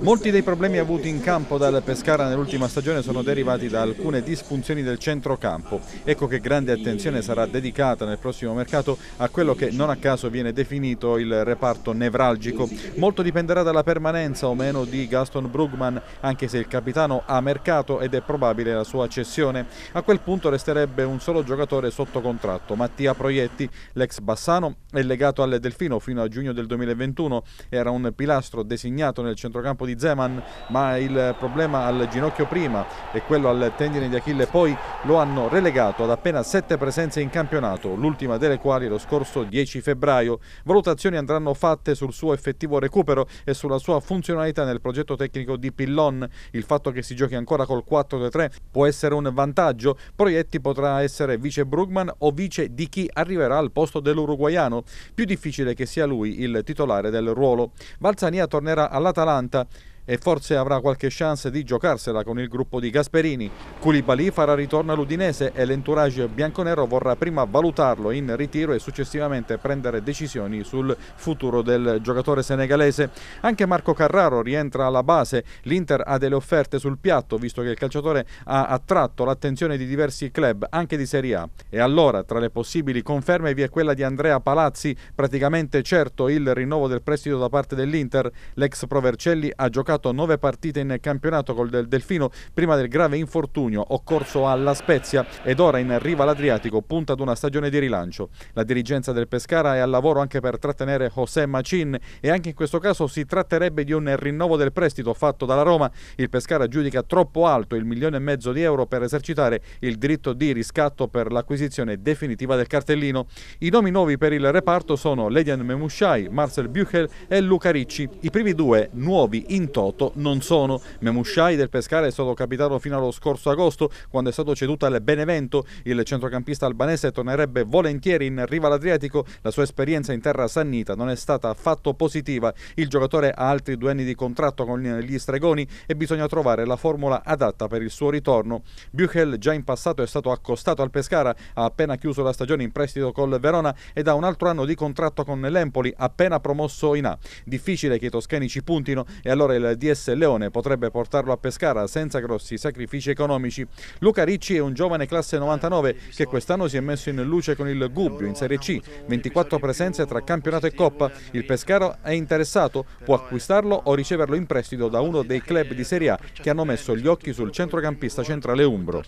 Molti dei problemi avuti in campo dal Pescara nell'ultima stagione sono derivati da alcune disfunzioni del centrocampo. Ecco che grande attenzione sarà dedicata nel prossimo mercato a quello che non a caso viene definito il reparto nevralgico. Molto dipenderà dalla permanenza o meno di Gaston Brugman, anche se il capitano ha mercato ed è probabile la sua cessione. A quel punto resterebbe un solo giocatore sotto contratto, Mattia Proietti, l'ex Bassano, è legato alle Delfino fino a giugno del 2021, era un pilastro designato nel centrocampo di di Zeman ma il problema al ginocchio prima e quello al tendine di Achille poi lo hanno relegato ad appena sette presenze in campionato l'ultima delle quali lo scorso 10 febbraio valutazioni andranno fatte sul suo effettivo recupero e sulla sua funzionalità nel progetto tecnico di Pillon il fatto che si giochi ancora col 4-3 può essere un vantaggio Proietti potrà essere vice Brugman o vice di chi arriverà al posto dell'uruguaiano più difficile che sia lui il titolare del ruolo Balzania tornerà all'Atalanta e forse avrà qualche chance di giocarsela con il gruppo di Gasperini. Culibali farà ritorno all'Udinese e l'entourage bianconero vorrà prima valutarlo in ritiro e successivamente prendere decisioni sul futuro del giocatore senegalese. Anche Marco Carraro rientra alla base, l'Inter ha delle offerte sul piatto visto che il calciatore ha attratto l'attenzione di diversi club anche di Serie A e allora tra le possibili conferme vi è quella di Andrea Palazzi, praticamente certo il rinnovo del prestito da parte dell'Inter, l'ex Provercelli ha giocato giocato 9 partite in campionato col del Delfino prima del grave infortunio occorso alla Spezia ed ora in riva all'Adriatico punta ad una stagione di rilancio. La dirigenza del Pescara è al lavoro anche per trattenere José Macin e anche in questo caso si tratterebbe di un rinnovo del prestito fatto dalla Roma. Il Pescara giudica troppo alto il milione e mezzo di euro per esercitare il diritto di riscatto per l'acquisizione definitiva del cartellino. I nomi nuovi per il reparto sono Ledian Memushai, Marcel Buchel e Luca Ricci. I primi due nuovi in toto 2008 non sono. Memusciai del Pescara è stato capitano fino allo scorso agosto, quando è stato ceduto al Benevento. Il centrocampista albanese tornerebbe volentieri in riva all'Adriatico. La sua esperienza in terra sannita non è stata affatto positiva. Il giocatore ha altri due anni di contratto con gli stregoni e bisogna trovare la formula adatta per il suo ritorno. Buchel già in passato è stato accostato al Pescara, ha appena chiuso la stagione in prestito col Verona ed ha un altro anno di contratto con l'Empoli, appena promosso in A. Difficile che i toscani ci puntino e allora il DS Leone potrebbe portarlo a Pescara senza grossi sacrifici economici. Luca Ricci è un giovane classe 99 che quest'anno si è messo in luce con il Gubbio in Serie C, 24 presenze tra campionato e Coppa. Il Pescara è interessato, può acquistarlo o riceverlo in prestito da uno dei club di Serie A che hanno messo gli occhi sul centrocampista centrale Umbro.